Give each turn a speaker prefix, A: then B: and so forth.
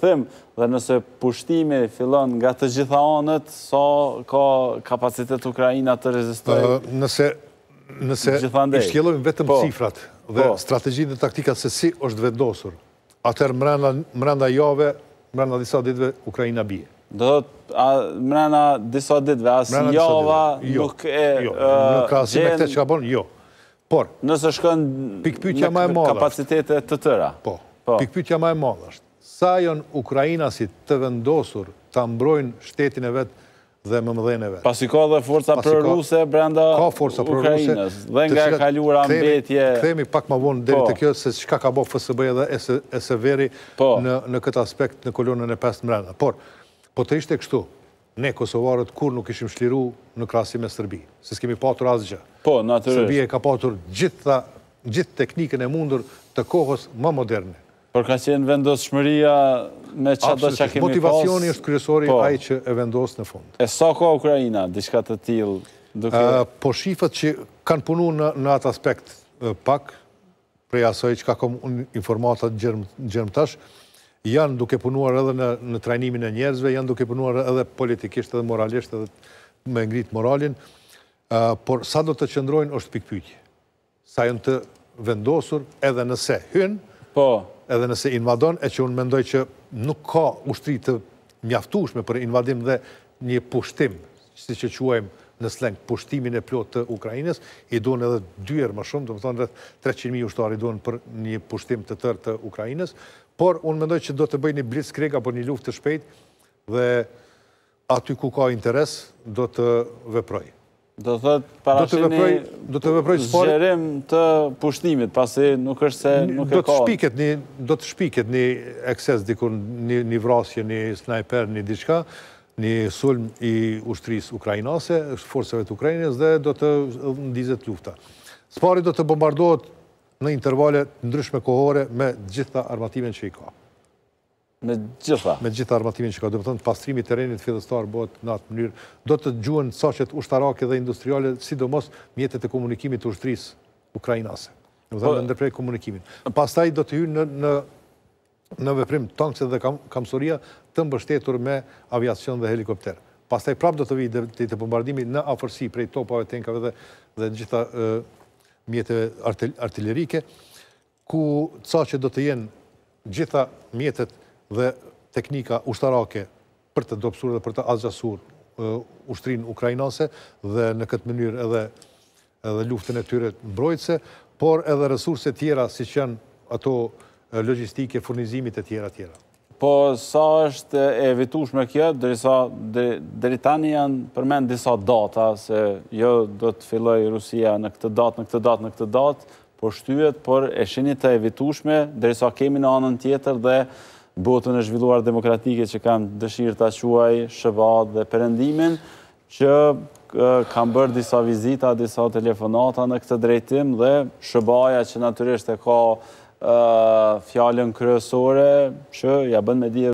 A: them, dhe nëse pushtimi fillon nga të gjitha onët, sa ka kapacitet Ukrajina të rezistojë?
B: Nëse nëse ishtjelojnë vetëm po. cifrat dhe po. strategjit dhe taktikat se si është vendosur, atër mërënda jave,
A: mërënda disa ditve Ukrajina bje. Do të disa ditve, asë java jo. nuk e... Jo. Nuk asë me këte që ka bërën, jo. Por, nëse shkën në kapacitetet të tëra. Po, po.
B: pikpytja ma e madhë është sa jon Ukrajina si të vendosur të mbrojnë shtetin e vetë dhe më mëdhen e vetë.
A: Pas i ka dhe forca për ruse, brenda
B: Ukrajinës, dhe nga e kaljura mbetje... Këthemi pak ma vonë dhe po. të kjo, se shka ka bo FSB edhe dhe e se në këtë aspekt në kolonën e 5 mbrenda. Por, po të ishte kështu, ne Kosovarët kur nuk ishim shliru në krasi me Sërbi, se s'kemi patur asgjë.
A: Po, naturisht. Sërbi e
B: ka patur gjithë
A: teknikën e mundur të kohës më moderne. Por ka qenë vendosë shmëria me qatë do që kemi pas... Motivacioni është kryesori po. ai
B: që e vendosë në fund.
A: E sa ko Ukrajina, diska të tilë?
B: Po shifët që kanë punu në atë aspekt pak, prej asoj që ka kom informatat në gjërmë tash, janë duke punuar edhe në trajnimin e njerëzve, janë duke punuar edhe politikisht edhe moralisht edhe me ngrit moralin, por sa do të qëndrojnë është pikpyqë. Sa jënë të vendosur edhe nëse hynë, po edhe nëse invadon, e që unë mendoj që nuk ka ushtri të mjaftushme për invadim dhe një pushtim, si që quajmë në sleng, pushtimin e plot të Ukrajines, i duen edhe dyrë më shumë, të më thonë dhe 300.000 ushtari i duen për një pushtim të tërë të Ukrajines, por unë mendoj që do të bëj një blitz krega për një luft të shpejt dhe aty ku ka interes, do të
A: veprojë. Do të thëtë parashin e gjerim të pushtimit, pasi nuk është se nuk e ka.
B: Do të shpiket një ekses dikur një vrasje, një snajper, një diqka, një sulm i ushtris ukrajinase, forseve të ukrajines, dhe do të ndizet lufta. Spari do të bombardohet në intervale ndryshme kohore me gjitha armativen që i ka. Me gjitha. Me gjitha armatimin që ka, do më thonë, pastrimi terenit fjithestar bëhet në atë mënyrë. Do të gjuën sa ushtarake dhe industriale, sidomos mjetet e komunikimit të ushtrisë Ukrajinase. Në më po- ndërprej komunikimin. Pastaj do të hynë në në veprim tankës dhe kamësoria të mbështetur me aviacion dhe helikopter. Pastaj prap do të vijë i të bombardimi në afërsi prej topave tenkave dhe gjitha mjetet artillerike, ku ca do të jenë gjitha mjetet dhe teknika ushtarake për të dopsur dhe për të azgjasur ushtrinë ukrajnase dhe në këtë mënyrë edhe edhe luftën e tyre mbrojtse, por edhe resurse tjera si janë ato logistike, furnizimit e tjera tjera.
A: Po, sa është e vitush me kjo, dërisa, dëritani janë përmen disa data, se jo do të filloj Rusia në këtë datë, në këtë datë, në këtë datë, por shtyjet, por e shenit e vitushme, dërisa kemi në anën tjetër dhe botën e zhvilluar demokratike që kanë dëshirë të quaj, shëvat dhe përëndimin, që kam bërë disa vizita, disa telefonata në këtë drejtim dhe shëbaja që naturisht e ka fjallën kryesore që ja bënë me di